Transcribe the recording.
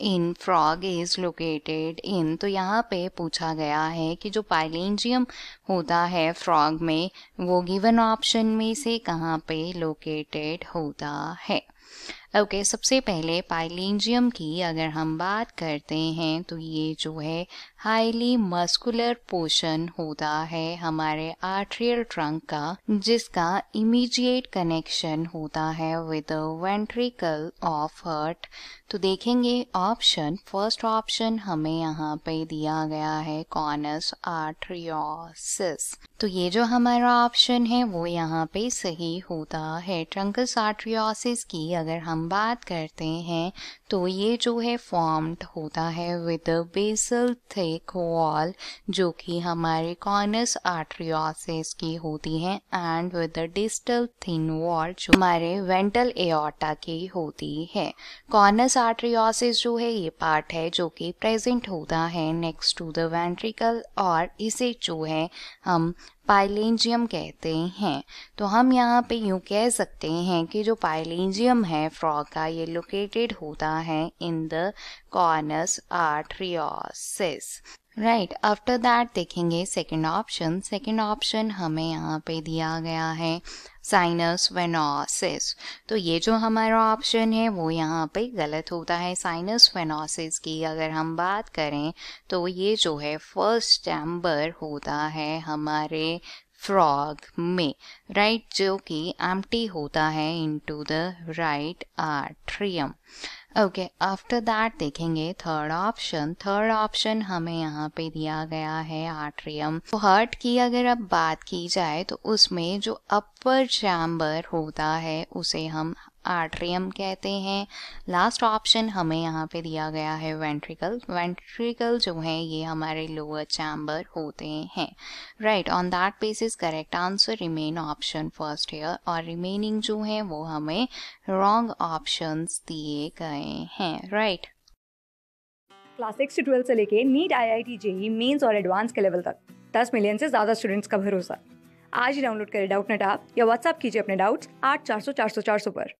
in frog is located in तो यहाँ पे पूछा गया है कि जो पाइलेंजियम होता है फ्रॉग में वो गिवन ऑप्शन में से कहाँ पे लोकेटेड होता है ओके okay, सबसे पहले पाइलेंजियम की अगर हम बात करते हैं तो ये जो है हाईली मस्कुलर पोशन होता है हमारे आर्ट्रियल ट्रंक का जिसका इमीडिएट कनेक्शन होता है विद वेंट्रिकल ऑफ हर्ट तो देखेंगे ऑप्शन फर्स्ट ऑप्शन हमें यहाँ पे दिया गया है कॉनस आर्ट्रियोसिस तो ये जो हमारा ऑप्शन है वो यहाँ पे सही होता है ट्रंकस आर्ट्रियोसिस की अगर हम बात करते हैं तो ये जो है फॉर्म्ड होता है विद बेसल थिक वॉल जो कि हमारे कॉनस आर्ट्रियोसिस की होती है and with distal thin wall जो हमारे वेंटल एटा की होती है कॉनस आर्ट्रियोसिस जो है ये पार्ट है जो कि प्रेजेंट होता है नेक्स्ट टू द वेंट्रिकल और इसे जो है हम पाइलेंजियम कहते हैं तो हम यहाँ पे यूँ कह सकते हैं कि जो पाइलेंजियम है फ्रॉग का ये लोकेटेड होता है in the conus arteriosus right after that देखेंगे सेकेंड ऑप्शन सेकेंड ऑप्शन हमें यहाँ पे दिया गया है साइनस वेनोसिस तो ये जो हमारा ऑप्शन है वो यहाँ पे गलत होता है साइनस वेनोसिस की अगर हम बात करें तो ये जो है फर्स्ट चैम्बर होता है हमारे फ्रॉग में राइट right, जो कि एम्प्टी होता है into the right atrium okay after that देखेंगे थर्ड ऑप्शन थर्ड ऑप्शन हमें यहाँ पे दिया गया है आट्रियम तो हार्ट की अगर अब बात की जाए तो उसमें जो अपर चैम्बर होता है उसे हम आर्ट्रियम कहते हैं लास्ट ऑप्शन हमें यहाँ पे दिया गया है वेंट्रिकल वेंट्रिकल जो है ये हमारे लोअर चैम्बर होते हैं right on that basis correct answer remain option first year और रिमेनिंग जो है वो हमें रॉन्ग ऑप्शन दिए गए हैं राइट क्लास सिक्स से ट्वेल्थ से लेके NEET I I T JEE mains और एडवांस के लेवल तक दस मिलियन से ज़्यादा स्टूडेंट्स का भरोसा आज ही डाउनलोड करें डाउट नेट आप या व्हाट्सअप कीजिए अपने डाउट्स आठ चार सौ चार सौ चार सौ पर